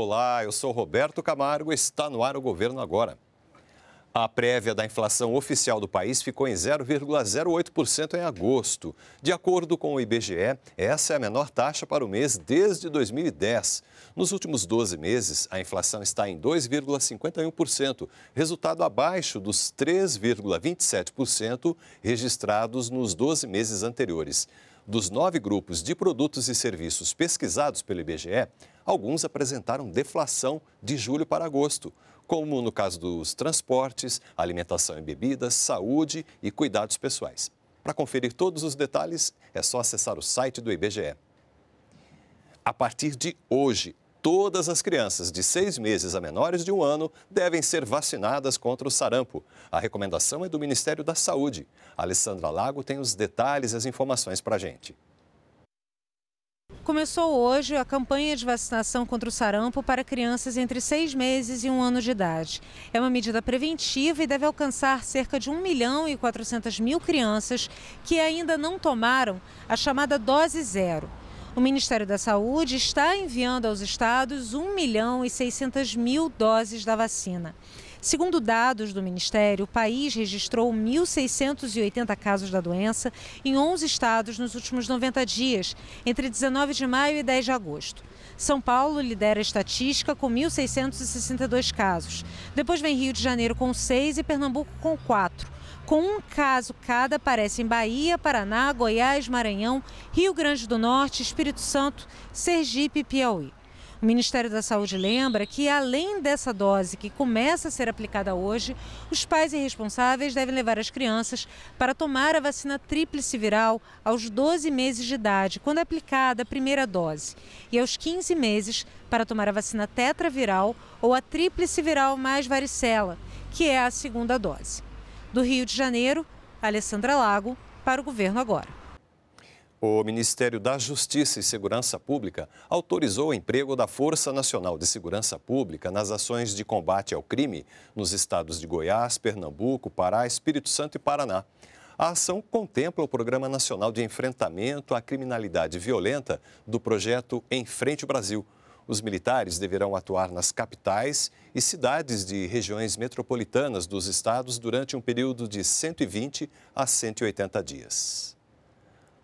Olá, eu sou Roberto Camargo, está no ar o governo agora. A prévia da inflação oficial do país ficou em 0,08% em agosto. De acordo com o IBGE, essa é a menor taxa para o mês desde 2010. Nos últimos 12 meses, a inflação está em 2,51%, resultado abaixo dos 3,27% registrados nos 12 meses anteriores. Dos nove grupos de produtos e serviços pesquisados pelo IBGE, alguns apresentaram deflação de julho para agosto, como no caso dos transportes, alimentação e bebidas, saúde e cuidados pessoais. Para conferir todos os detalhes, é só acessar o site do IBGE. A partir de hoje, todas as crianças de seis meses a menores de um ano devem ser vacinadas contra o sarampo. A recomendação é do Ministério da Saúde. A Alessandra Lago tem os detalhes e as informações para a gente. Começou hoje a campanha de vacinação contra o sarampo para crianças entre seis meses e um ano de idade. É uma medida preventiva e deve alcançar cerca de 1 milhão e 400 mil crianças que ainda não tomaram a chamada dose zero. O Ministério da Saúde está enviando aos estados 1 milhão e 600 mil doses da vacina. Segundo dados do Ministério, o país registrou 1.680 casos da doença em 11 estados nos últimos 90 dias, entre 19 de maio e 10 de agosto. São Paulo lidera a estatística com 1.662 casos. Depois vem Rio de Janeiro com 6 e Pernambuco com 4 com um caso cada aparecem Bahia, Paraná, Goiás, Maranhão, Rio Grande do Norte, Espírito Santo, Sergipe e Piauí. O Ministério da Saúde lembra que, além dessa dose que começa a ser aplicada hoje, os pais e responsáveis devem levar as crianças para tomar a vacina tríplice viral aos 12 meses de idade, quando é aplicada a primeira dose, e aos 15 meses para tomar a vacina tetraviral ou a tríplice viral mais varicela, que é a segunda dose. Do Rio de Janeiro, Alessandra Lago, para o Governo Agora. O Ministério da Justiça e Segurança Pública autorizou o emprego da Força Nacional de Segurança Pública nas ações de combate ao crime nos estados de Goiás, Pernambuco, Pará, Espírito Santo e Paraná. A ação contempla o Programa Nacional de Enfrentamento à Criminalidade Violenta do projeto Enfrente o Brasil. Os militares deverão atuar nas capitais e cidades de regiões metropolitanas dos estados durante um período de 120 a 180 dias.